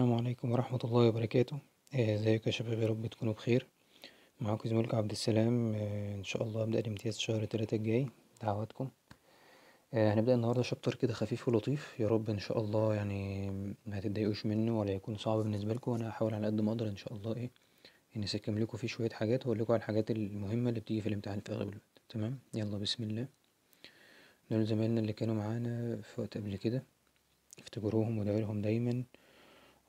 السلام عليكم ورحمة الله وبركاته آه، ازيكم يا شباب يا رب تكونوا بخير معاكم زميلك عبد السلام آه، ان شاء الله هبدأ الامتياز شهر تلاتة الجاي دعواتكم آه، هنبدأ النهاردة شابتر كده خفيف ولطيف يا رب ان شاء الله يعني ما تتضايقوش منه ولا يكون صعب بالنسبة لكم وانا هحاول على قد ما اقدر ان شاء الله ايه اني اسكم لكم فيه شوية حاجات واقول لكم على الحاجات المهمة اللي بتيجي في الامتحان في اغلب الوقت تمام يلا بسم الله دول زمايلنا اللي كانوا معانا في وقت قبل كده افتكروهم ودعوا لهم دايما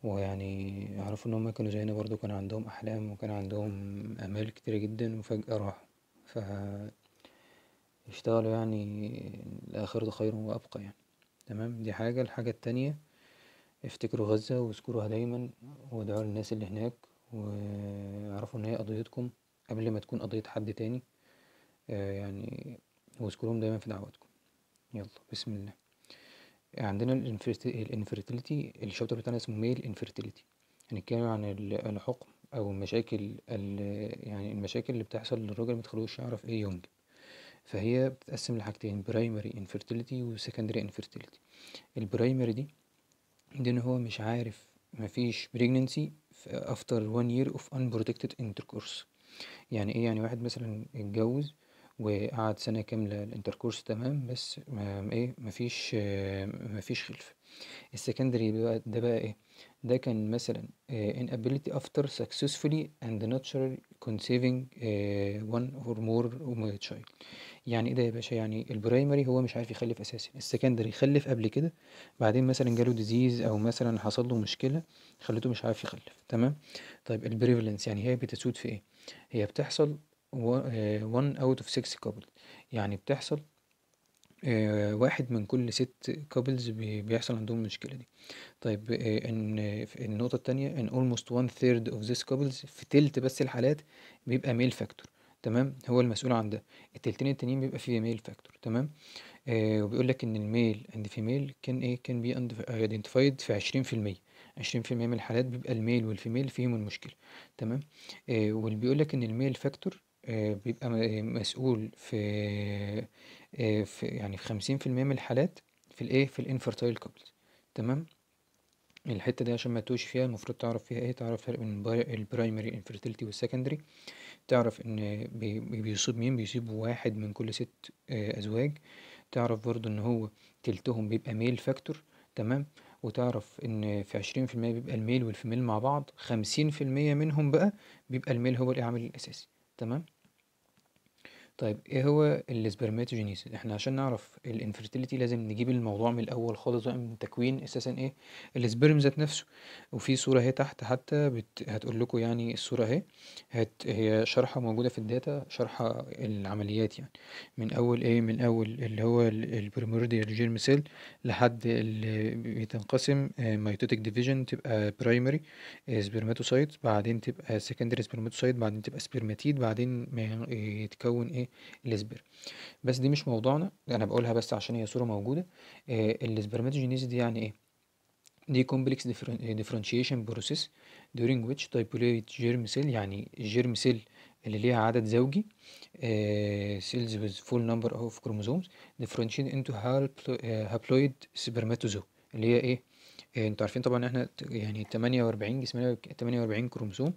ويعني اعرفوا إن هما كانوا زينا برضو كان عندهم أحلام وكان عندهم آمال كتيرة جدا وفجأة راحوا ف اشتغلوا يعني ده خير وأبقى يعني تمام دي حاجة الحاجة التانية افتكروا غزة واذكروها دايما وادعوا للناس اللي هناك واعرفوا إن هي قضيتكم قبل ما تكون قضية حد تاني آه، يعني واذكروهم دايما في دعواتكم يلا بسم الله عندنا الانفيرتيليتي الشابتر بتاعنا اسمه ميل انفيرتيليتي هنتكلم يعني عن الحكم او المشاكل يعني المشاكل اللي بتحصل للراجل متخلوش يعرف ايه ينجب فهي بتتقسم لحاجتين برايمري انفيرتيليتي وسكندري انفيرتيليتي البرايمري دي دي ان هو مش عارف مفيش بريجننسي افتر 1 year of unprotected انتركورس يعني ايه يعني واحد مثلا اتجوز وقعد سنة كاملة الانتركورس تمام بس ما ايه مفيش مفيش خلفة السكندري ده بقى ايه ده كان مثلا آه، inability after successfully and naturally conceiving آه، one or more child يعني ايه ده يا باشا يعني البرايمري هو مش عارف يخلف اساسا السكندري خلف قبل كده بعدين مثلا جاله ديزيز او مثلا حصل له مشكله خلته مش عارف يخلف تمام طيب البريفلنس يعني هي بتسود في ايه هي بتحصل Eh, one out of six couple يعني بتحصل eh, واحد من كل ست كابلز بيحصل عندهم المشكلة دي طيب eh, ان النقطة التانية ان almost one third of these couples في تلت بس الحالات بيبقى ميل فاكتور تمام هو المسؤول عن ده التلتين التانيين بيبقى فيه ميل فاكتور تمام آه وبيقول لك ان الميل اند فيميل كان ايه كان بي ايدنتيفايد في عشرين في المية عشرين في المية من الحالات بيبقى الميل والفيميل فيهم المشكلة تمام آه واللي بيقول لك ان الميل فاكتور آه، بيبقى آه، مسؤول في آه، في يعني في خمسين في المية من الحالات في الايه في الانفرتايل كابلز تمام الحتة دي عشان ما توش فيها المفروض تعرف فيها ايه تعرف فرق بين البرايمري انفرتيلتي والسكندري تعرف ان بيصيب مين بيصيب واحد من كل ست ازواج تعرف برضو ان هو تلتهم بيبقى ميل فاكتور تمام وتعرف ان في عشرين في المية بيبقى الميل والفيميل مع بعض خمسين في المية منهم بقى بيبقى الميل هو العامل الاساسي Tamam. طيب ايه هو الاسبرماتوجينيس احنا عشان نعرف الانفرتيليتي لازم نجيب الموضوع من الاول خالص بقى من تكوين اساسا ايه السبرم ذات نفسه وفي صوره اهي تحت حتى بت... هتقول لكم يعني الصوره اهي هت... هي شرحه موجوده في الداتا شرحه العمليات يعني من اول ايه من اول اللي هو البريمورديال جيرم سيل لحد اللي بتنقسم مايتوتيك آه، ديفيجن تبقى برايمري آه، سبرماتوسايت بعدين تبقى سكندري سبرماتوسايت بعدين تبقى سبرماتيد بعدين يتكون ايه الاسبير بس دي مش موضوعنا انا بقولها بس عشان هي صوره موجوده الاسبرماتوجينيز دي يعني ايه دي complex differentiation process during which typulate germ cell يعني germ cell اللي ليها عدد زوجي uh, cells with full number of chromosomes differentiate into haploid spermatozoa اللي هي ايه آه، انتوا عارفين طبعا ان احنا يعني 48 جسمنا 48 كروموسوم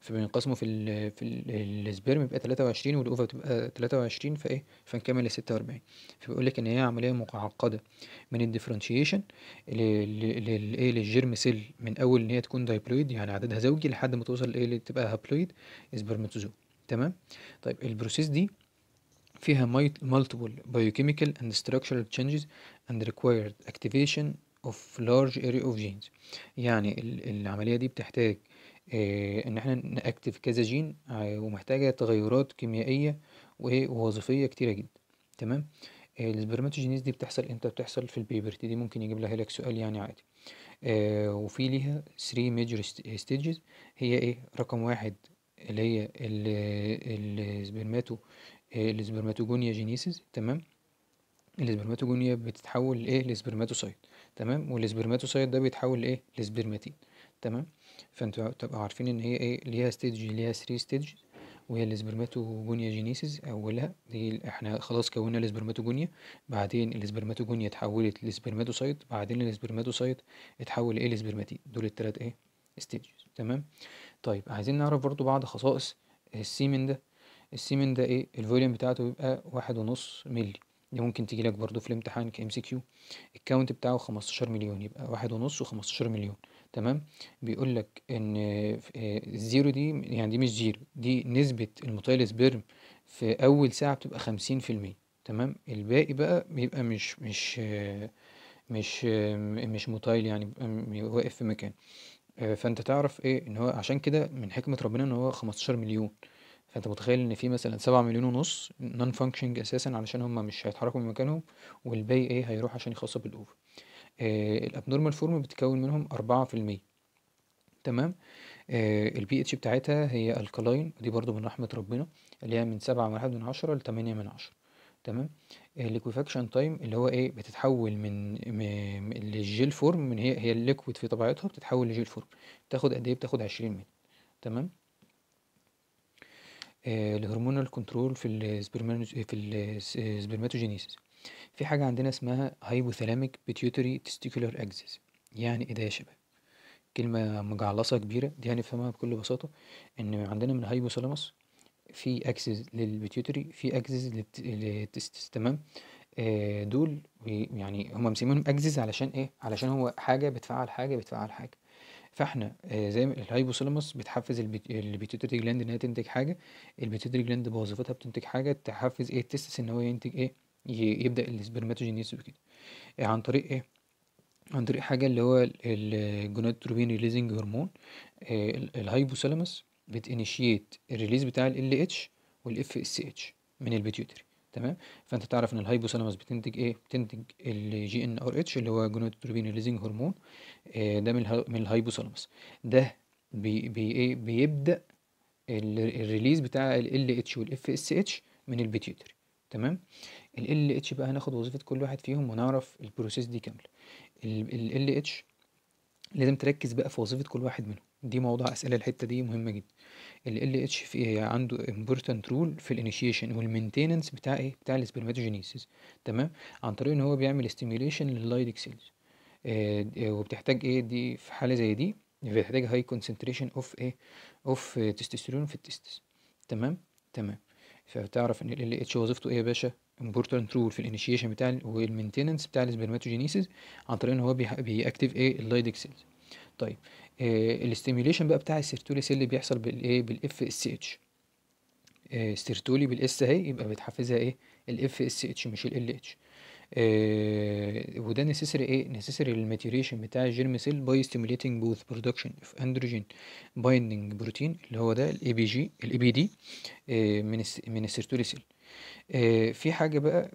فبينقسموا في ال في السبيرم يبقى 23 والاوفا بتبقى 23 فايه فنكمل ل 46 فبيقول لك ان هي عمليه معقده من الديفرنشيشن للايه للجيرم سيل من اول ان هي تكون دايبلويد يعني عددها زوجي لحد ما توصل لايه تبقى هابلويد سبرماتوزو تمام طيب البروسيس دي فيها multiple biochemical اند structural changes and required activation of large area of genes يعني العملية دي بتحتاج آه، ان احنا نأكتف كذا جين آه، ومحتاجة تغيرات كيميائية ووظيفية كتيرة جدا تمام آه، الاسبرماتوجينيز دي بتحصل امتى بتحصل في البيبرتي دي ممكن يجيب لها لك سؤال يعني عادي آه وفي ليها 3 ميجر ستيجز هي ايه رقم واحد اللي هي السبرماتو السبرماتوجونيا جينيسيس تمام السبرماتوجونيا بتتحول لايه لسبرماتوسايت تمام والسبرماتوسايت ده بيتحول لايه لسبرماتين تمام فانتوا تبقوا عارفين ان هي ايه ليها ستيج ليها 3 ستيج وهي الاسبرماتوجونيا جينيسيس اولها دي احنا خلاص كونا الاسبرماتوجونيا بعدين الاسبرماتوجونيا اتحولت لسبرماتوسايت بعدين الاسبرماتوسايت اتحول لايه لسبرماتين دول التلات ايه ستيجز تمام طيب عايزين نعرف برضو بعض خصائص السيمن ده السيمن ده ايه الفوليوم بتاعته بيبقى واحد ونص ملي دي ممكن تيجي لك برضو في الامتحان كام سي كيو الكاونت بتاعه 15 مليون يبقى واحد ونص و15 مليون تمام بيقول لك ان آه، الزيرو دي يعني دي مش زيرو دي نسبة المطيل سبيرم في اول ساعة بتبقى 50% تمام الباقي بقى بيبقى مش مش مش مش مطايل يعني واقف في مكان آه، فانت تعرف ايه ان هو عشان كده من حكمة ربنا ان هو 15 مليون انت متخيل ان في مثلا سبعة مليون ونص نون فانكشنج اساسا علشان هم مش هيتحركوا من مكانهم والباقي ايه هيروح عشان يخصب بالاوفر آه الابنورمال فورم بتتكون منهم أربعة في المية تمام آه البي اتش بتاعتها هي الكالاين ودي برضو من رحمة ربنا اللي هي من سبعة من واحد من عشرة لتمانية من عشرة تمام الليكويفاكشن آه، تايم اللي هو ايه بتتحول من للجيل فورم من هي هي الليكويد في طبيعتها بتتحول لجيل فورم تاخد قد ايه بتاخد عشرين من تمام آه، الهرمون الكنترول في السبرمانوز في السبرماتوجينيسيس في حاجة عندنا اسمها هايبوثلاميك بيتيوتري تستيكولار اكسس يعني ايه ده يا شباب كلمة مجعلصة كبيرة دي هنفهمها بكل بساطة ان عندنا من هايبوثالاموس في اكسس للبيتيوتري في اكسس للتستس تمام آه، دول يعني هما مسمينهم اكسس علشان ايه علشان هو حاجة بتفعل حاجة بتفعل حاجة فاحنا آه، زي ما الهايبوثالاموس بتحفز البيتيوتري جلاند ان هي تنتج حاجه البيتيوتري جلاند بوظيفتها بتنتج حاجه تحفز ايه التستس ان هو ينتج ايه يبدا السبرماتوجينيس وكده إيه عن طريق ايه عن طريق حاجه اللي هو الجونادوتروبين ريليزنج هرمون الهايبوثالاموس بتنشيت الريليز بتاع ال اتش والاف اس اتش من البيتيوتري تمام فانت تعرف ان الهايبوثالاموس بتنتج ايه بتنتج الجي ان ار اتش اللي هو جونادوتروبين ريليزنج هرمون ده من من الهايبوثالاموس ده بي بي ايه بيبدا الريليز بتاع ال ال اتش والاف اس اتش من البيتيوتري تمام ال ال اتش بقى هناخد وظيفه كل واحد فيهم ونعرف البروسيس دي كامله ال ال اتش لازم تركز بقى في وظيفه كل واحد منهم دي موضوع اسئله الحته دي مهمه جدا ال في ايه عنده important role في الانيشيشن والمينتيننس بتاع ايه بتاع السبرماتوجينيسيس تمام عن طريق ان هو بيعمل ستيميوليشن لللايدك سيلز وبتحتاج ايه دي في حاله زي دي بتحتاج هاي كونسنتريشن اوف ايه اوف تستوستيرون في التستس تمام تمام فتعرف ان ال LH وظيفته ايه يا باشا important role في الانيشيشن بتاع والمينتيننس بتاع السبرماتوجينيسيس عن طريق ان هو بيأكتيف ايه اللايدك سيلز طيب آه، الاستيميوليشن بقى بتاع السيرتولي سيل بيحصل بالايه بالاف اس آه، اتش سيرتولي بالاس اهي يبقى بتحفزها ايه الاف اس اتش مش ال اتش آه، وده نسيسري ايه نسيسري للماتيوريشن بتاع الجيرم سيل باي ستيميليتنج بوث برودكشن اوف اندروجين بايندنج بروتين اللي هو ده الاي بي جي الاي بي دي من من السيرتولي سيل في حاجه بقى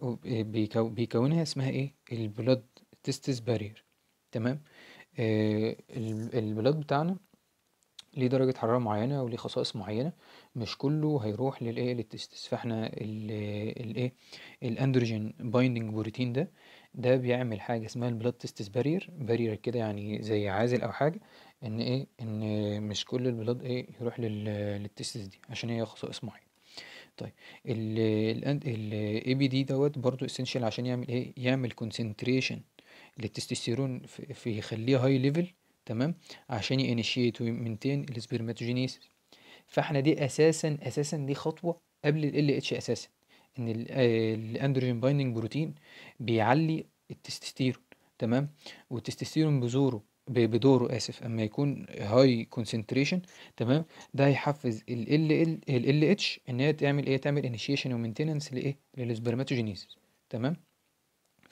بيكونها اسمها ايه البلود تيستس بارير تمام آه، البلاد بتاعنا ليه درجة حرارة معينة وليه خصائص معينة مش كله هيروح للايه للتستس فاحنا الايه الاندروجين بايندنج بروتين ده ده بيعمل حاجة اسمها البلاد تستس بارير بارير كده يعني زي عازل او حاجة ان ايه ان مش كل البلاد ايه يروح للتستس دي عشان هي خصائص معينة طيب ال ال اي بي دي دوت برضو اسينشال عشان يعمل ايه يعمل كونسنتريشن التستوستيرون في يخليه هاي ليفل تمام عشان ينشيت ومنتين السبرماتوجينيسيس فاحنا دي اساسا اساسا دي خطوه قبل ال اتش اساسا ان آه، الاندروجين بايندنج بروتين بيعلي التستوستيرون تمام والتستوستيرون بزوره بدوره اسف اما يكون هاي كونسنتريشن تمام ده هيحفز ال ال ال اتش ان هي تعمل ايه تعمل انيشيشن ومينتيننس لايه للسبرماتوجينيسيس تمام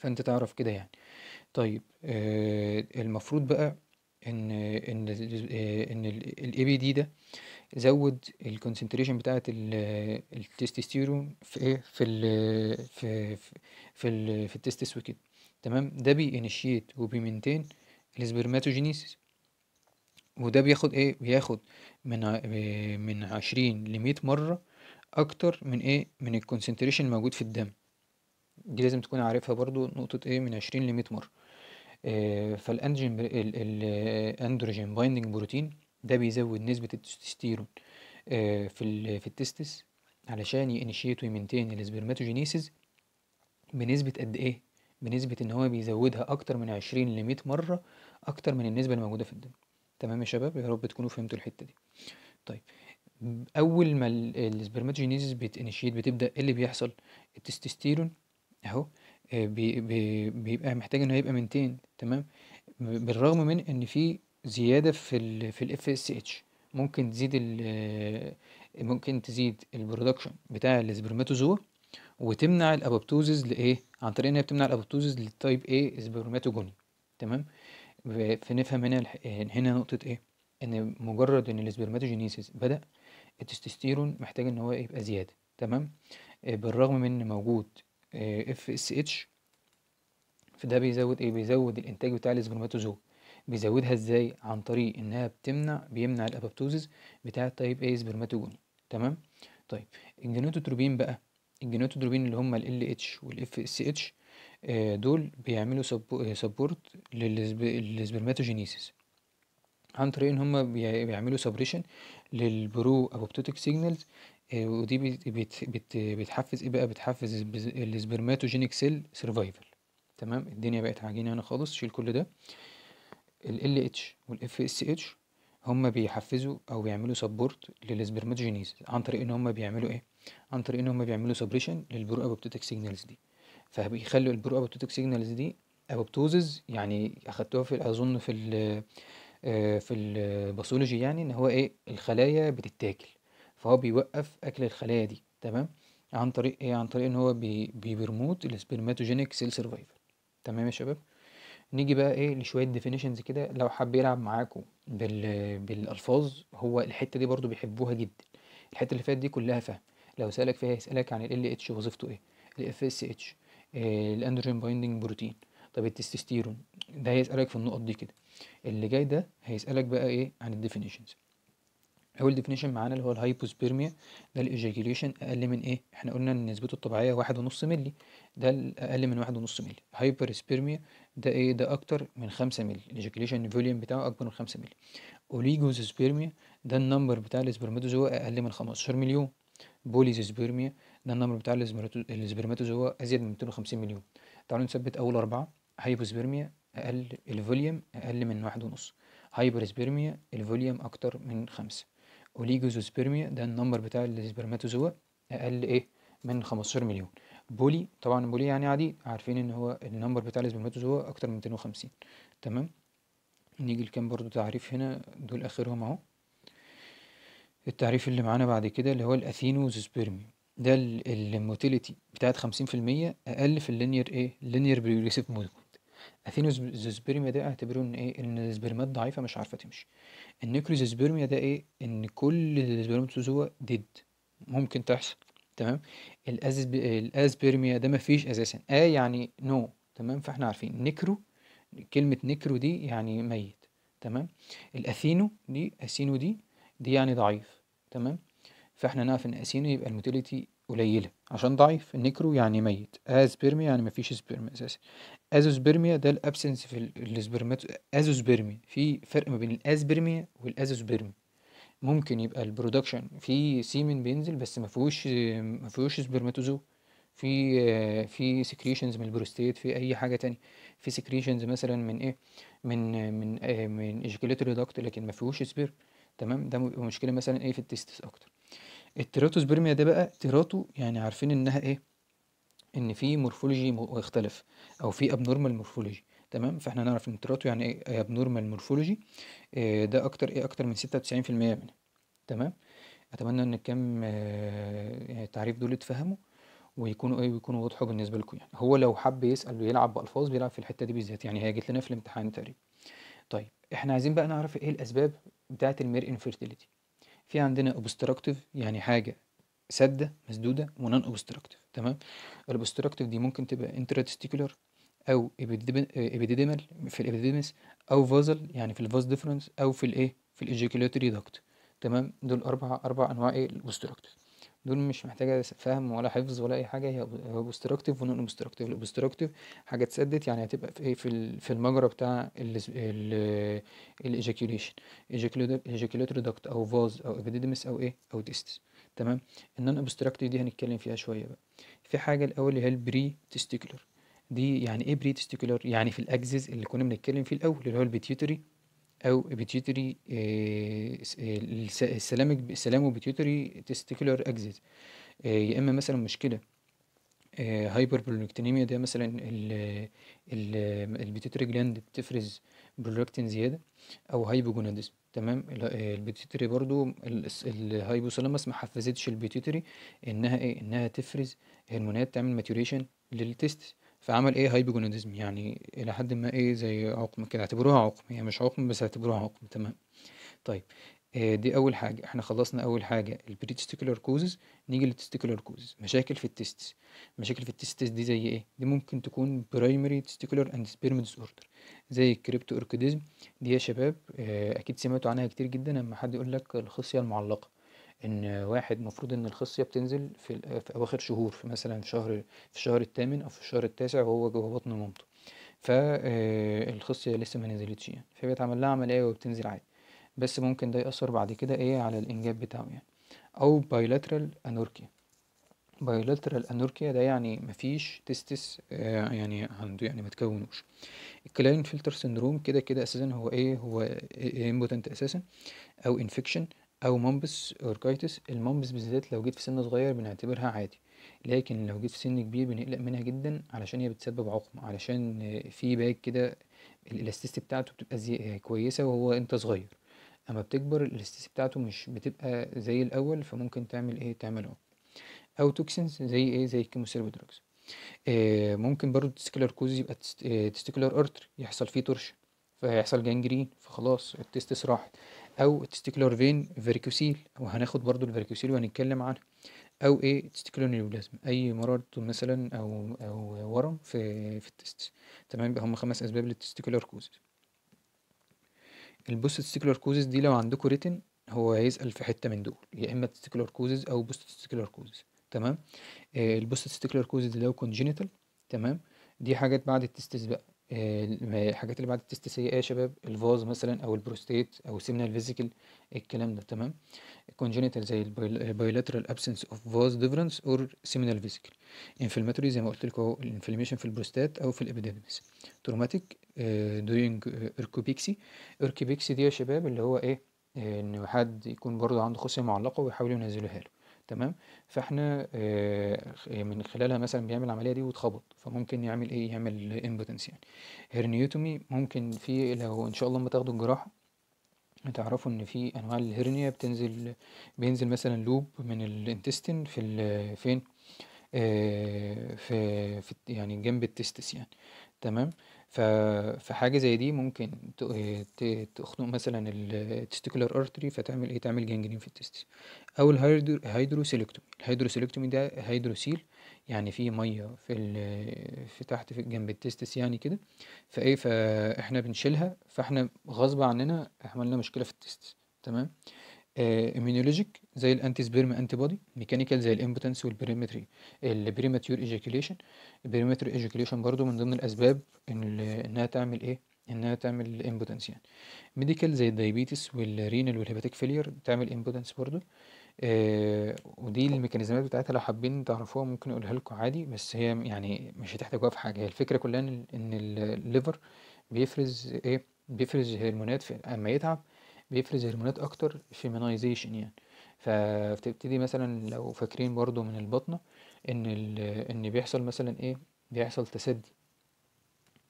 فانت تعرف كده يعني طيب آه المفروض بقى ان ان آه، ان الاي بي دي ده زود الكونسنتريشن بتاعه التستوستيرون في ايه في الـ في في الـ في التستس وكده تمام ده بي بينشيت وبيمنتين الاسبرماتوجينيس وده بياخد ايه بياخد من آه، من 20 ل 100 مره اكتر من ايه من الكونسنتريشن الموجود في الدم دي لازم تكون عارفها برضو نقطة ايه من عشرين لمية مرة آه، فالأندروجين الأندروجين بايندنج بروتين ده بيزود نسبة التستيرون آه، في في التستس علشان ينشيت ويمنتين الاسبرماتوجينيسيس بنسبة قد ايه بنسبة ان هو بيزودها اكتر من عشرين لمية مرة اكتر من النسبة الموجودة في الدم تمام يا شباب يا رب تكونوا فهمتوا الحتة دي طيب اول ما الاسبرماتوجينيسيس بتنشيت بتبدا ايه اللي بيحصل التستوستيرون اهو آه، بي بي بيبقى محتاج انه يبقى منتين تمام بالرغم من ان في زياده في الـ في الاف اس اتش ممكن تزيد آه، ممكن تزيد البرودكشن بتاع السبرماتوزوا وتمنع الابوبتوزز لايه عن طريق ان هي بتمنع الابوبتوزز للتايب اي سبرماتوجوني تمام فنفهم هنا هنا نقطه ايه ان مجرد ان الاسبرماتوجينيسيس بدا التستوستيرون محتاج ان هو يبقى زياده تمام آه، بالرغم من ان موجود اف اس اتش فده بيزود ايه بيزود الانتاج بتاع الاسبرماتوزو بيزودها ازاي عن طريق انها بتمنع بيمنع الابابتوزز بتاع تايب اي سبرماتوجون تمام طيب الجينوتوتروبين بقى الجينوتوتروبين اللي هم ال اتش والاف اس آه، اتش دول بيعملوا سبورت للسبرماتوجينيسيس عن طريق ان هم بيعملوا سبريشن للبرو ابوبتوتيك سيجنالز آه، ودي بتحفز ايه بقى بتحفز السبرماتوجينيك سيل سيرفايفل تمام الدنيا بقت عجينه هنا خالص شيل كل ده ال اتش اف اس اتش هما بيحفزوا او بيعملوا سبورت للسبرماتوجينيز عن طريق ان هما بيعملوا ايه عن طريق ان هما بيعملوا سبريشن للبرو ابوبتوتيك سيجنالز دي فبيخلوا البرو ابوبتوتيك سيجنالز دي ابوبتوزز يعني اخدتوها في اظن في ال آه، في الباثولوجي آه، يعني ان هو ايه الخلايا بتتاكل فهو بيوقف اكل الخلايا دي تمام عن طريق ايه عن طريق ان هو بيبرموت السبرماتوجينيك سيل سرفايفل تمام يا شباب نيجي بقى ايه لشويه ديفينيشنز كده لو حب يلعب معاكم بال... بالالفاظ هو الحته دي برضو بيحبوها جدا الحته اللي فاتت دي كلها فهم لو سالك فيها يسالك عن ال اتش وظيفته ايه الاف اس اتش الاندروجين بايندنج بروتين طب التستوستيرون ده هيسالك في النقط دي كده اللي جاي ده هيسالك بقى ايه عن الديفينيشنز اول ديفينيشن معانا اللي هو الهايبوسبيرميا ده الايجاكيوليشن اقل من ايه احنا قلنا ان نسبته الطبيعيه واحد ونص مللي ده اقل من واحد ونص مللي هايبرسبيرميا ده ايه ده اكتر من خمسة مللي الايجاكيوليشن فوليوم بتاعه اكبر من خمسة مللي اوليجوسبيرميا ده النمبر بتاع هو اقل من 15 مليون بوليزسبيرميا ده النمبر بتاع هو ازيد من 250 مليون تعالوا نثبت اول اربعه هايبوسبيرميا اقل الفوليوم اقل من واحد ونص هايبرسبيرميا الفوليوم اكتر من خمسة اوليجوزوسبيرميا ده النمبر بتاع السبرماتوزوا اقل ايه من 15 مليون بولي طبعا بولي يعني عادي عارفين ان هو النمبر بتاع السبرماتوزوا اكتر من 250 تمام نيجي لكام برضو تعريف هنا دول اخرهم اهو التعريف اللي معانا بعد كده اللي هو الاثينوزوسبيرميا ده الموتيليتي بتاعت 50% اقل في اللينير ايه اللينير بريوريسيف مولكول اثينوزوسبيرميا ده اعتبروا ان ايه ان الزبرمات ضعيفه مش عارفه تمشي النيكروزوسبيرميا ده ايه ان كل السبرماتوزوا ديد ممكن تحصل تمام الأزب... الاسبيرميا ده فيش اساسا اه يعني نو no. تمام فاحنا عارفين نيكرو كلمه نيكرو دي يعني ميت تمام الاثينو دي اسينو دي دي يعني ضعيف تمام فاحنا نعرف ان اسينو يبقى الموتيليتي قليله عشان ضعيف النيكرو يعني ميت آه، اسبيرميا يعني مفيش سبيرم اساسا ازوسبرميا ده الابسنس في الاسبرمات ازوسبرميا في فرق ما بين الازبرميا والازوسبرمي ممكن يبقى البرودكشن في سيمن بينزل بس ما فيهوش ما فيهوش سبرماتوزو في في سكريشنز من البروستيت في اي حاجه تانية في سكريشنز مثلا من ايه من من آه، من ايجيكوليتوري دكت لكن ما فيهوش سبير تمام ده مشكله مثلا ايه في التستس اكتر التيراتوسبرميا ده بقى تيراتو يعني عارفين انها ايه ان في مورفولوجي اختلف او في ابنورمال مورفولوجي تمام فاحنا نعرف ان التراتو يعني ايه ابنورمال مورفولوجي آه، ده اكتر ايه اكتر من ستة وتسعين في المية منها تمام اتمنى ان الكام آه، يعني تعريف دول يتفهموا ويكونوا ايه ويكونوا واضحوا بالنسبه لكم يعني هو لو حب يسال ويلعب بالفاظ بيلعب في الحته دي بالذات يعني هي جت لنا في الامتحان تقريبا طيب احنا عايزين بقى نعرف ايه الاسباب بتاعه المير انفيرتيليتي في عندنا اوبستراكتيف يعني حاجه سده مسدوده ونون اوبستراكتيف تمام الاوبستراكتيف دي ممكن تبقى انتراتستيكولار او ابيديديمال في الابيديمس او فازل يعني في الفاز ديفرنس او في الايه في الايجيكولاتوري داكت تمام دول اربع اربع انواع ايه الاوبستراكتيف دول مش محتاجه فهم ولا حفظ ولا اي حاجه هي اوبستراكتيف ونون اوبستراكتيف الاوبستراكتيف حاجه اتسدت يعني هتبقى في ايه في في المجرى بتاع الايجاكيوليشن إيجاكيوليتر دكت او فاز او ابيديديمس او ايه او ديستس تمام النون ابستراكتيف دي هنتكلم فيها شويه بقى في حاجه الاول اللي هي البري تستيكولر دي يعني ايه بري تستيكولر يعني في الاجزز اللي كنا بنتكلم فيه الاول اللي هو البيتيوتري او بيتيوتري آه، آه، السلامك السلام بيتيوتري تستيكولر اجزز يا اما مثلا مشكله هايبر آه، برولكتينيميا ده مثلا البيتيوتري جلاند بتفرز برولكتين زياده او هايبوجوناديزم تمام البيتيتري آه، برضو ال- الهايبوثالامس ما حفزتش البيتيتري انها ايه انها تفرز هرمونات تعمل ماتوريشن للتست فعمل ايه هايبوجونيديزم يعني الى حد ما ايه زي عقم كده اعتبروها عقم هي يعني مش عقم بس اعتبروها عقم تمام طيب آه، دي اول حاجه احنا خلصنا اول حاجه البريتستيكولار كوزز نيجي للتستيكولار كوزز مشاكل في التست مشاكل في التست دي زي ايه دي ممكن تكون برايمري تستيكولار اند سبيرم اوردر زي الكريبتو اوركيديزم دي يا شباب آه، اكيد سمعتوا عنها كتير جدا لما حد يقول لك الخصيه المعلقه ان واحد مفروض ان الخصيه بتنزل في, آه، في اواخر شهور في مثلا في شهر في الشهر الثامن او في الشهر التاسع وهو جوه بطن مامته فالخصيه لسه ما نزلتش يعني فبيتعمل لها عمليه وبتنزل عادي بس ممكن ده يأثر بعد كده ايه على الإنجاب بتاعه يعني أو bilateral أنوركيا bilateral أنوركيا ده يعني مفيش تستس آه، يعني عنده يعني متكونوش الكلاين فلتر سندروم كده كده أساسا هو ايه هو امبوتنت أساسا أو انفكشن أو مامبس أوركيتس المامبس بالذات لو جيت في سن صغير بنعتبرها عادي لكن لو جيت في سن كبير بنقلق منها جدا علشان هي بتسبب عقم علشان في باك كده الالاستيستي بتاعته بتبقى زي آه، كويسه وهو انت صغير اما بتكبر الاستيس بتاعته مش بتبقى زي الاول فممكن تعمل ايه تعمل عقم او توكسينز زي ايه زي الكيموثيرابي دراجز آه ممكن برضو تستيكولار كوز يبقى آه، تستيكولار ارتر يحصل فيه تورشن فيحصل جانجرين فخلاص التستس راحت او تستيكولار فين فيريكوسيل وهناخد برضو الفيريكوسيل وهنتكلم عنه او ايه تستيكولار نيوبلازم اي مرض مثلا او او ورم في في التستس تمام يبقى هم خمس اسباب للتستيكولار كوزز البوست ستيكولار كوزز دي لو عندكم ريتن هو هيسأل في حتة من دول يا إما تستيكولار كوزز أو بوست ستيكولار كوزز تمام آه، البوست ستيكولار كوزز لو كونجينيتال تمام دي حاجات بعد التستس بقى آه، الحاجات اللي بعد التستسية ايه يا شباب الفاز مثلا او البروستيت او السيمينال فيزيكال الكلام ده تمام كونجنتال زي البايلاترال ابسنس اوف فاز ديفرنس اور سيمينال فيزيكال انفلاماتوري زي ما قلت لكم الانفلاميشن في البروستات او في الابيديمس تروماتيك آه، during اركوبيكسي اركوبيكسي دي يا شباب اللي هو ايه آه، ان حد يكون برضه عنده خصية معلقة ويحاولوا ينزلوها له تمام فاحنا آه، من خلالها مثلا بيعمل العمليه دي واتخبط فممكن يعمل ايه يعمل امبوتنس يعني هرنيوتومي ممكن في لو ان شاء الله لما تاخدوا الجراحه تعرفوا ان في انواع الهرنيا بتنزل بينزل مثلا لوب من الانتستين في فين آه في, في يعني جنب التستس يعني تمام ففي حاجه زي دي ممكن تخنق مثلا التستيكولار ارتري فتعمل ايه تعمل جانجرين في التستس او الهيدروسيلكتومي الهيدروسيلكتومي ده هيدروسيل يعني في ميه في في تحت في جنب التستس يعني كده فايه فاحنا بنشيلها فاحنا غصب عننا عملنا مشكله في التستس تمام آه، immunologic زي الانتي سبيرم انتي بودي ميكانيكال زي الامبوتنس والبريمتري البريماتيور ايجاكيليشن البريماتور ايجاكيليشن برضو من ضمن الاسباب إن انها تعمل ايه انها تعمل امبوتنس يعني ميديكال زي الدايبيتس والرينال والهيباتيك فيلير تعمل امبوتنس برضو آه ودي الميكانيزمات بتاعتها لو حابين تعرفوها ممكن اقولها لكم عادي بس هي يعني مش هتحتاجوها في حاجه هي الفكره كلها ان الليفر بيفرز ايه بيفرز هرمونات في اما يتعب بيفرز هرمونات اكتر فيمينايزيشن يعني فبتبتدي مثلا لو فاكرين برضو من البطنه ان ان بيحصل مثلا ايه بيحصل تسدي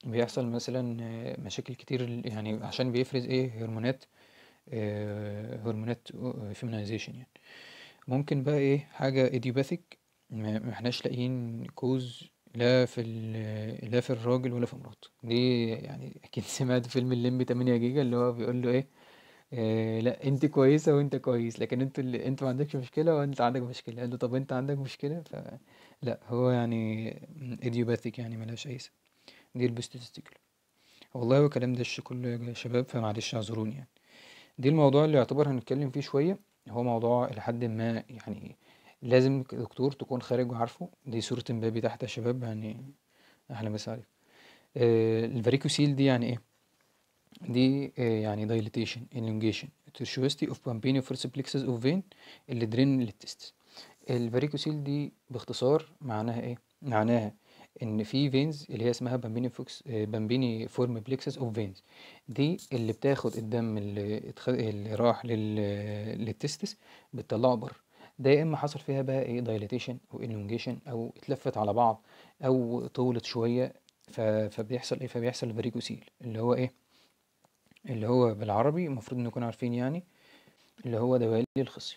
بيحصل مثلا مشاكل كتير يعني عشان بيفرز ايه هرمونات آه، هرمونات آه، فيمينايزيشن يعني ممكن بقى ايه حاجه ايديوباثيك ما احناش لاقيين كوز لا في لا في الراجل ولا في مراته دي يعني اكيد سمعت فيلم الليمبي 8 جيجا اللي هو بيقول له ايه آه، لأ أنتِ كويسة وأنت كويس، لكن انت اللي أنت ما عندكش مشكلة وأنت عندك مشكلة، قال له طَب أنت عندك مشكلة؟ ف لأ هو يعني ايديوباثيك يعني ما لهاش أي دي الbost والله هو الكلام ده كله يا شباب، فمعلش اعذروني يعني. دي الموضوع اللي يعتبر هنتكلم فيه شوية، هو موضوع إلى حدٍ ما يعني لازم الدكتور تكون خارج وعارفه، دي صورة إمبابي تحت يا شباب يعني أهلًا وسهلًا. آآ آه، الvaricocele دي يعني إيه؟ دي آه، يعني dilatation elongation tortuosity of بامبيني first plexus of vein اللي درين للتستس الفاريكوسيل دي باختصار معناها ايه معناها ان في فينز اللي هي اسمها بامبيني فوكس بامبيني فورم بليكسس اوف فينز دي اللي بتاخد الدم اللي, اتخ... اللي راح لل... للتستس بتطلعه بره ده يا اما حصل فيها بقى ايه دايليتيشن او انونجيشن او اتلفت على بعض او طولت شويه ف... فبيحصل ايه فبيحصل فاريكوسيل اللي هو ايه اللي هو بالعربي المفروض نكون عارفين يعني اللي هو دوالي الخصي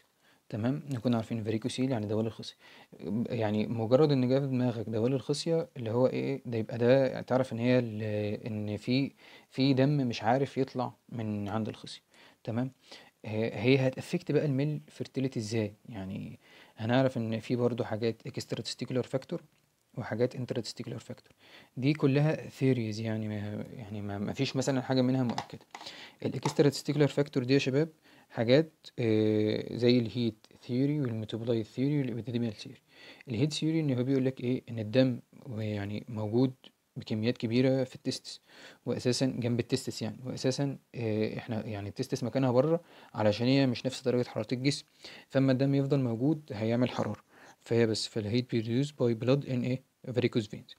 تمام نكون عارفين فريكوسيل يعني دوالي الخصي يعني مجرد ان جاب في دماغك دوالي الخصية اللي هو ايه ده يبقى ده تعرف ان هي ان في في دم مش عارف يطلع من عند الخصي تمام آه، هي هتأفكت بقى الميل فيرتيليتي ازاي يعني هنعرف ان في برضو حاجات اكسترا تستيكولار فاكتور وحاجات انترستيكولار فاكتور دي كلها ثيريز يعني ما يعني ما, فيش مثلا حاجه منها مؤكده الاكسترستيكولار فاكتور دي يا شباب حاجات آه، زي الهيت ثيوري والميتابولايت ثيوري والابيديميال ثيوري الهيت ثيوري ان هو بيقول لك ايه ان الدم يعني موجود بكميات كبيره في التستس واساسا جنب التستس يعني واساسا آه، احنا يعني التستس مكانها بره علشان هي مش نفس درجه حراره الجسم فاما الدم يفضل موجود هيعمل حراره فهي بس الهيت بيدوز باي بلود ان ايه فاريكوز فينز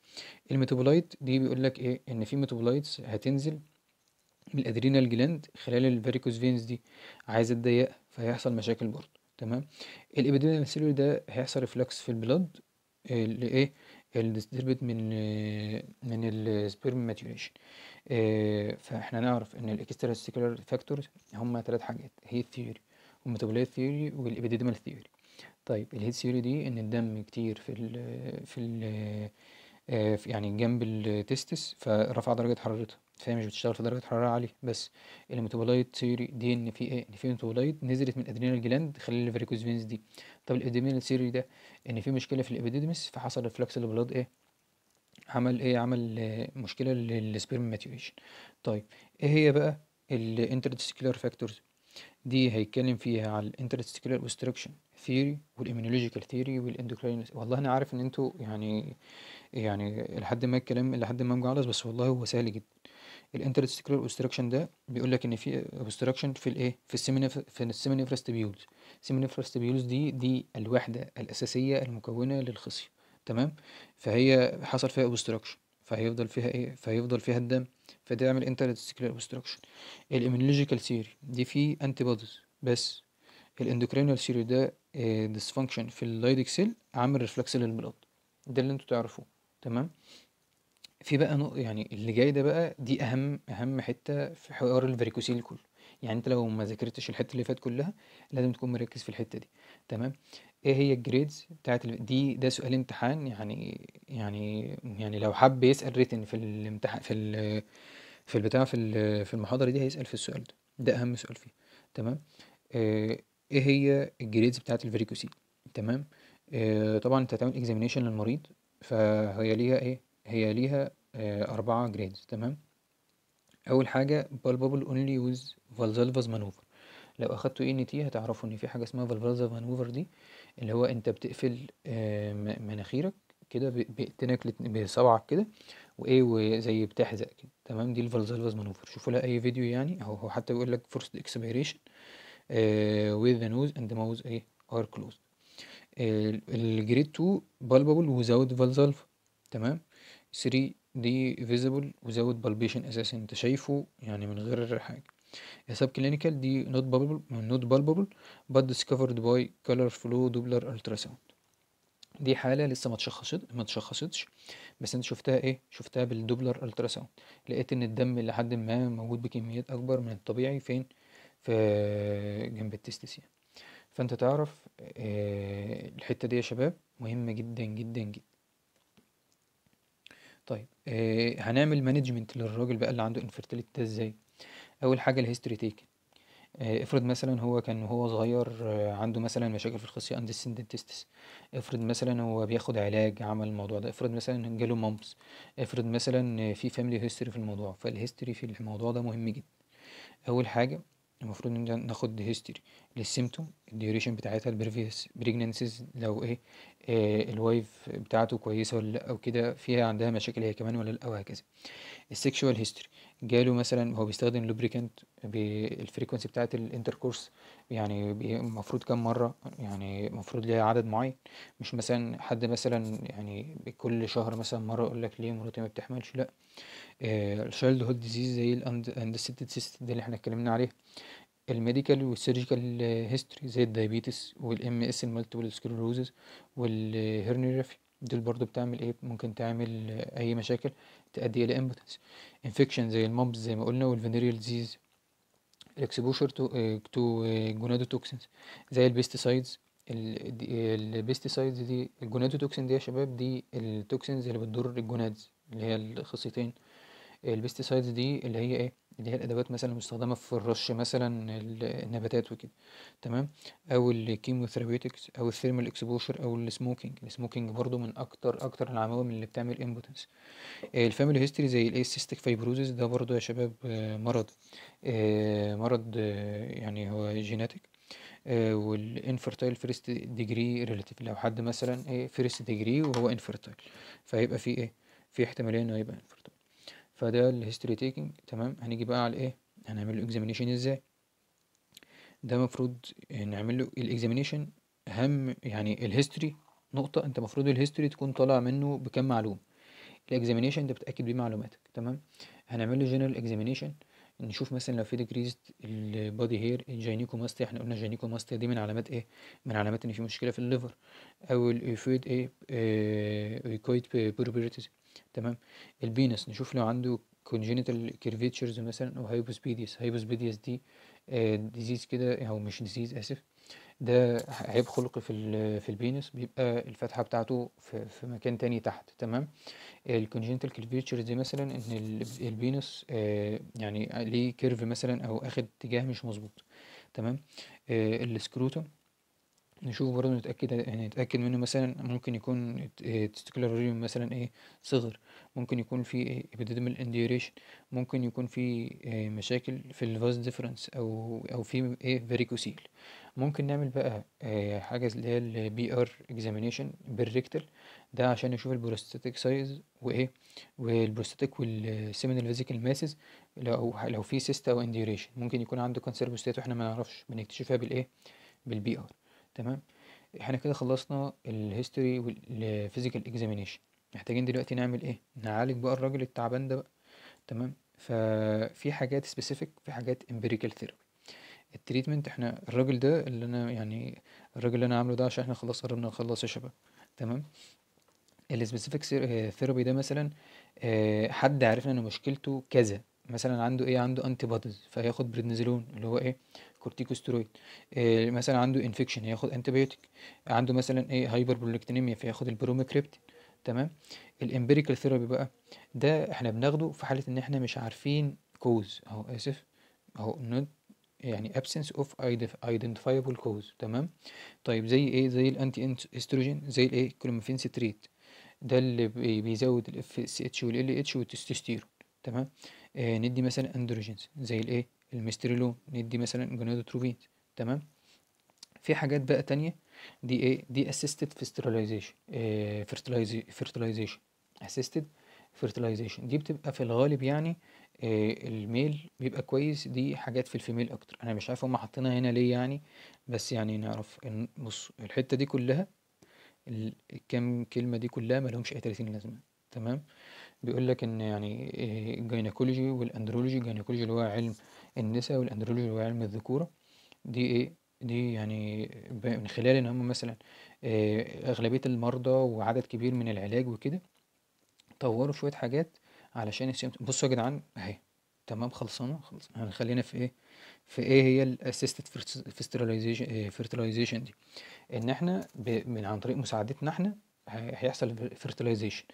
الميتابولايت دي بيقول لك ايه ان في ميتابولايتس هتنزل من الادرينال جلاند خلال الفاريكوز فينز دي عايزه تضيق فهيحصل مشاكل برضه تمام الابيدينال سيلول ده هيحصل ريفلكس في البلاد لايه الديستربت من آه، من السبيرم ماتيوريشن آه، فاحنا نعرف ان الاكسترا سيكولار فاكتورز هم ثلاث حاجات هي الثيوري والميتابوليت ثيوري والابيديمال ثيوري طيب الهيت سيوري دي ان الدم كتير في ال في ال آه، يعني جنب التستس فرفع درجه حرارتها فهي مش بتشتغل في درجه حراره عاليه بس الميتابولايت سيوري دي ان في ايه ان في ميتابولايت نزلت من ادرينال جلاند خلال الفريكوز فينز دي طب الادرينال سيوري ده ان في مشكله في الابيديدمس فحصل الفلكس البلاد ايه عمل ايه عمل آه، مشكله للسبيرم ماتيوريشن طيب ايه هي بقى الانترتستيكولار فاكتورز دي هيتكلم فيها على الانترتستيكولار اوستراكشن ثيوري والايمونولوجيكال ثيوري والاندوكراين والله انا عارف ان انتوا يعني يعني لحد ما الكلام لحد ما مجعلص بس والله هو سهل جدا الانترستيكولار اوستراكشن ده بيقول لك ان في اوستراكشن في الايه في السيمينف في السيمينيفرس تبيولز السيمينيفرس تبيولز دي دي الوحده الاساسيه المكونه للخصيه تمام فهي حصل فيها اوستراكشن فهيفضل فيها ايه فهيفضل فيها الدم فتعمل انترستيكولار اوستراكشن الايمونولوجيكال ثيوري دي في انتي بوديز بس الاندوكرينال سيريو ده ديسفانكشن آه، في اللايدك سيل عامل ريفلكس للبلاد ده اللي انتوا تعرفوه تمام في بقى نق... يعني اللي جاي ده بقى دي اهم اهم حته في حوار الفريكوسيل كله يعني انت لو ما ذاكرتش الحته اللي فاتت كلها لازم تكون مركز في الحته دي تمام ايه هي الجريدز بتاعت ال... دي ده سؤال امتحان يعني يعني يعني لو حب يسال ريتن في الامتحان في ال... في البتاع في ال... في المحاضره دي هيسال في السؤال ده ده اهم سؤال فيه تمام آه، ايه هي الجريدز بتاعت الفريكوسيل e؟ تمام آه طبعا انت هتعمل اكزامينيشن للمريض فهي ليها ايه هي ليها آه اربعه جريدز تمام اول حاجه بالبابل اونلي وز فالزالفاز مانوفر لو اخدتوا ايه ان تي هتعرفوا ان في حاجه اسمها فالفالزا مانوفر دي اللي هو انت بتقفل آه مناخيرك كده بيقتنك بصبعك كده وايه وزي بتحزق كده تمام دي الفالزالفاز مانوفر شوفوا لها اي فيديو يعني اهو حتى بيقول لك فورست اكسبيريشن with the nose and the mouth ايه are closed الجريد 2 palpable without valsalva تمام 3 دي visible without palpation اساسا انت شايفه يعني من غير حاجه sub clinical دي not palpable not palpable but discovered by color flow doppler ultrasound دي حالة لسه ما تشخصت ما تشخصتش بس انت شفتها ايه شفتها بالدوبلر التراساوند لقيت ان الدم لحد ما موجود بكميات اكبر من الطبيعي فين في جنب التستس يعني فانت تعرف آه، الحتة دي يا شباب مهمة جدا جدا جدا طيب آه، هنعمل مانجمنت للراجل بقى اللي عنده انفيرتيليتي ده ازاي اول حاجة الهيستوري آه، تيكن افرض مثلا هو كان هو صغير عنده مثلا مشاكل في الخصية تستس افرض مثلا هو بياخد علاج عمل الموضوع ده افرض مثلا جاله مامبس افرض مثلا في فاميلي هيستوري في الموضوع فالهيستوري في الموضوع ده مهم جدا اول حاجة المفروض ان انا اخد هیستوری للسيمتوم الديوريشن بتاعتها البريفيس بريجنانسيز لو ايه, إيه الوايف بتاعته كويسه ولا او كده فيها عندها مشاكل هي كمان ولا لا او هكذا السيكشوال هيستوري جاله مثلا هو بيستخدم لوبريكانت بالفريكونسي بتاعه الانتركورس يعني المفروض كام مره يعني المفروض ليها عدد معين مش مثلا حد مثلا يعني كل شهر مثلا مره يقول لك ليه مراتي ما بتحملش لا الشايلد هود ديزيز زي الاندستد سيست دي اللي احنا اتكلمنا عليها الميديكال والسيرجيكال هيستوري زي الدايبيتس والام اس المالتيبل سكلروزز والهرنيرفي دول برضو بتعمل ايه ممكن تعمل اي مشاكل تؤدي الى امبوتنس انفكشن زي الممبس زي ما قلنا والفينيريال ديزيز الاكسبوشر تو تو جونادو جونادوتوكسينز زي البيستسايدز البيستسايدز دي الجونادو الجونادوتوكسين دي يا شباب دي التوكسينز اللي بتضر الجونادز اللي هي الخصيتين البيستسايدز دي اللي هي ايه اللي هي الادوات مثلا المستخدمه في الرش مثلا النباتات وكده تمام او الكيموثيرابيوتكس او الثيرمال اكسبوشر او السموكينج السموكينج برضو من اكتر اكتر العوامل اللي بتعمل امبوتنس آه، الفاميلي هيستوري زي الاي سيستيك فايبروزيس ده برضو يا شباب آه، مرض آه، مرض يعني هو جيناتيك والانفرتايل فيرست ديجري ريليتيف لو حد مثلا ايه فيرست ديجري وهو انفرتايل فهيبقى في ايه في احتماليه انه يبقى انفرتايل فده الهيستوري تيكنج تمام هنيجي بقى على ايه هنعمل له اكزامينيشن ازاي ده المفروض نعمل له الاكزامينيشن اهم يعني الهيستوري نقطه انت المفروض الهيستوري تكون طالع منه بكام معلومه الاكزامينيشن انت بتاكد بيه معلوماتك تمام هنعمل له جنرال اكزامينيشن نشوف مثلا لو في ديكريز البادي هير ماستي احنا قلنا ماستي دي من علامات ايه من علامات ان في مشكله في الليفر او الايفويد ايه ايكويد آه، بيربيرتيز تمام البينس نشوف لو عنده congenital كيرفيتشرز مثلا او hypospadias hypospadias دي ديزيز آه، كده او مش ديزيز اسف ده عيب خلقي في في البينس بيبقى الفتحه بتاعته في, في مكان تاني تحت تمام الكونجنتال كيرفيتشر دي مثلا ان البينس آه، يعني ليه كيرف مثلا او اخد اتجاه مش مظبوط تمام آه، السكروتوم نشوف برضه نتأكد يعني نتأكد منه مثلا ممكن يكون آه، تستكلاريوم مثلا ايه صغر ممكن يكون في ابيديدمال انديوريشن ممكن يكون في آه، مشاكل في الفاز ديفرنس او او في ايه فاريكوسيل ممكن نعمل بقى آه، حاجة اللي هي البي ار اكزامينيشن بالريكتال ده عشان نشوف البروستاتيك سايز وايه والبروستاتيك والسيمينال فيزيكال ماسز لو لو في سيستا او انديوريشن ممكن يكون عنده كانسر بروستات واحنا ما نعرفش بنكتشفها بالايه بالبي ار تمام احنا كده خلصنا الهيستوري والفيزيكال اكزامينيشن محتاجين دلوقتي نعمل ايه نعالج بقى الراجل التعبان ده بقى تمام ففي حاجات سبيسيفيك في حاجات امبيريكال ثيرابي التريتمنت احنا الراجل ده اللي انا يعني الراجل اللي انا عامله ده عشان احنا خلاص قربنا نخلص يا شباب تمام السبيسيفيك ثيرابي آه، ده مثلا آه، حد عرفنا ان مشكلته كذا مثلا عنده ايه عنده انتي بوديز فياخد بريدنيزولون اللي هو ايه كورتيكوسترويد إيه مثلا عنده انفكشن ياخد انتيبيوتيك عنده مثلا ايه هايبربرولاكتينيميا فياخد البروميكريبت تمام الامبيريكال ثيرابي بقى ده احنا بناخده في حاله ان احنا مش عارفين كوز اهو اسف اهو نوت يعني absence of identifiable cause تمام طيب زي ايه زي الانتي استروجين زي الايه كلومفين ستريت ده اللي بيزود الاف اس اتش والال اتش والتستوستيرون تمام آه، ندي مثلا اندروجينز زي الايه المستريلون ندي مثلا جونادوتروفين تمام في حاجات بقى تانية دي ايه دي اسيستد فيرتلايزيشن فيرتلايزيشن اسيستد فيرتلايزيشن دي بتبقى في الغالب يعني آه الميل بيبقى كويس دي حاجات في الفيميل اكتر انا مش عارف هم حاطينها هنا ليه يعني بس يعني نعرف ان بص الحته دي كلها الكام كلمه دي كلها ملهمش اي 30 لازمه تمام بيقول لك ان يعني الجينيكولوجي والاندرولوجي الجينيكولوجي اللي هو علم النساء والاندرولوجي اللي هو علم الذكوره دي ايه دي يعني من خلال ان هم مثلا آه، اغلبيه المرضى وعدد كبير من العلاج وكده طوروا شويه حاجات علشان السيمت... بصوا يا جدعان اهي تمام خلصانه خلص هنخلينا في ايه في ايه هي الاسيستد آه، فيرتلايزيشن دي ان احنا من عن طريق مساعدتنا احنا هيحصل فيرتلايزيشن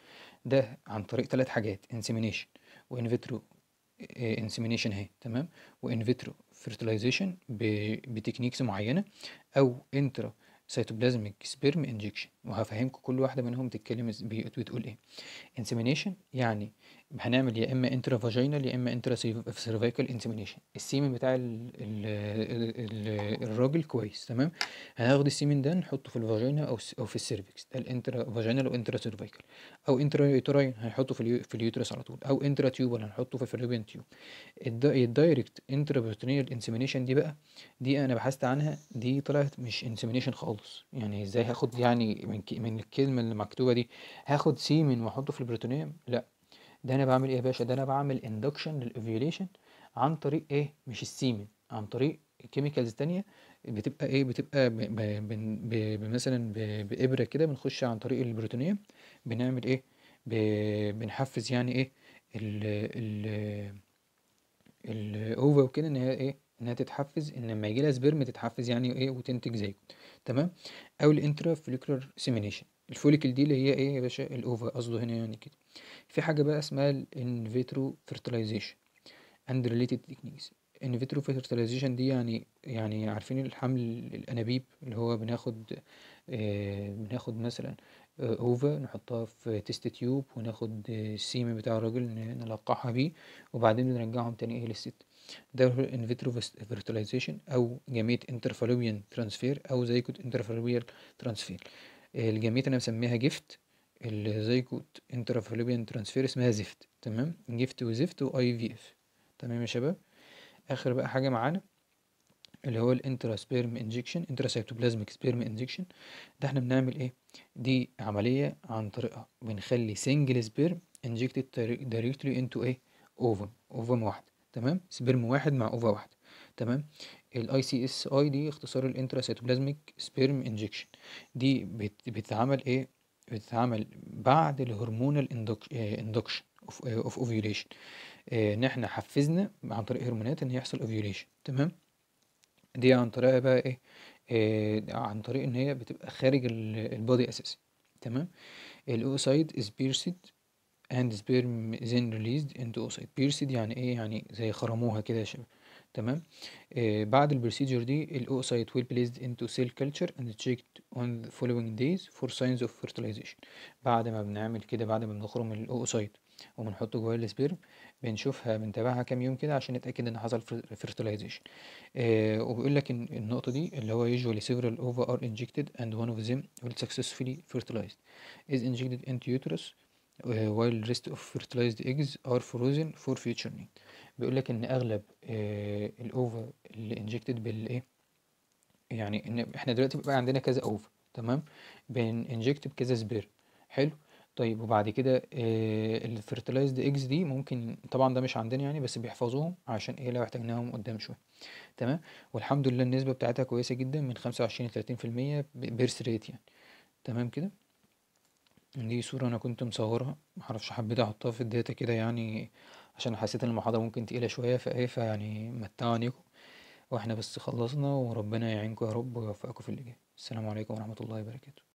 ده عن طريق ثلاث حاجات انسيمينيشن وان فيترو انسيمينيشن آه، اهي تمام وان فيترو فيرتلايزيشن بتكنيكس معينه او انترا سيتوبلازميك سبيرم انجكشن وهفهمكم كل واحده منهم بتتكلم بتقول ايه انسيمينيشن يعني هنعمل يا اما انترا فاجينال يا اما انترا سيرفيكال انسيميشن السيمن بتاع الـ الـ الـ الراجل كويس تمام هناخد السيمن ده نحطه في الفاجينا او او في السيرفكس ده الانترا فاجينال او انترا سيرفيكال او انترا يوتراين هنحطه في في اليوترس على طول او انترا تيوب هنحطه في الفالوبيان تيوب الدايركت انترا بروتينيال انسيميشن دي بقى دي انا بحثت عنها دي طلعت مش انسيميشن خالص يعني ازاي هاخد يعني من من الكلمه اللي مكتوبه دي هاخد سيمن واحطه في البروتونيوم لا ده انا بعمل ايه يا باشا ده انا بعمل اندكشن للاوفيوليشن عن طريق ايه مش السيمن عن طريق كيميكالز تانية بتبقى ايه بتبقى مثلا بابره كده بنخش عن طريق البروتونيه بنعمل ايه بنحفز يعني ايه ال ال الاوفا وكده ان هي ايه انها تتحفز ان لما يجي لها سبرم تتحفز يعني ايه وتنتج زيه تمام او الانترا فوليكولار سيمينيشن الفوليكل دي اللي هي ايه يا باشا الاوفا قصده هنا يعني كده في حاجه بقى اسمها الان فيترو فيرتلايزيشن اند ريليتد تكنيكس ان فيترو فيرتلايزيشن دي يعني يعني عارفين الحمل الانابيب اللي هو بناخد آه بناخد مثلا آه اوفا نحطها في تيست تيوب وناخد آه بتاع الراجل نلقحها بيه وبعدين بنرجعهم تاني ايه للست ده ان فيترو فيرتلايزيشن او جاميت انترفالوبيان ترانسفير او زيكوت كود انترفالوبيان ترانسفير آه، الجميت انا مسميها جيفت الزيجوت انترافالوبيان ترانسفير اسمها زفت تمام جفت وزفت واي في اف تمام يا شباب اخر بقى حاجه معانا اللي هو الانترا سبيرم انجكشن انترا سيتوبلازميك سبيرم انجكشن ده احنا بنعمل ايه دي عمليه عن طريقها بنخلي سنجل سبيرم انجكتد دايركتلي انتو ايه اوفم اوفم واحد تمام سبيرم واحد مع اوفا واحده تمام الاي سي اس اي دي اختصار الانتراسيتوبلازميك سبيرم انجكشن دي بتتعمل ايه بتتعمل بعد الهرمون اندكشن اوف اوفيوليشن ان احنا حفزنا عن طريق هرمونات ان يحصل اوفيوليشن تمام دي عن طريق بقى ايه آه عن طريق ان هي بتبقى خارج البودي اساسا تمام الاوسايد از بيرسيد اند سبيرم زين ريليزد انتو اوسايد بيرسيد يعني ايه يعني زي خرموها كده يا شباب تمام آه بعد البروسيجر دي الاوسايت ويل بليسد انتو سيل كلتشر اند تشيكت اون ذا فولوينج دايز فور ساينز اوف فيرتيلايزيشن بعد ما بنعمل كده بعد ما بنخرج من الاوسايت وبنحطه جوه السبيرم بنشوفها بنتابعها كام يوم كده عشان نتاكد ان حصل فيرتيلايزيشن آه وبيقول لك ان النقطه دي اللي هو يوجوالي سيفرال ova ار انجكتد اند وان اوف them ويل successfully fertilized از انجكتد into uterus آه، while rest of fertilized eggs are frozen for future need بيقول لك ان اغلب آه، الاوفا اللي انجكتد بالايه يعني ان احنا دلوقتي بقى عندنا كذا اوفا تمام انجكت بكذا سبير حلو طيب وبعد كده آه، الفيرتلايزد اكس دي ممكن طبعا ده مش عندنا يعني بس بيحفظوهم عشان ايه لو احتاجناهم قدام شويه تمام والحمد لله النسبه بتاعتها كويسه جدا من 25 ل 30% بيرث ريت يعني تمام كده دي صورة أنا كنت مصورها، معرفش حبيت أحطها في الداتا كده يعني عشان حسيت إن المحاضرة ممكن تقيلة شوية فإيه فيعني متعوا عينيكم وإحنا بس خلصنا وربنا يعينكم يا رب ويوفقكم في اللي جاي، السلام عليكم ورحمة الله وبركاته.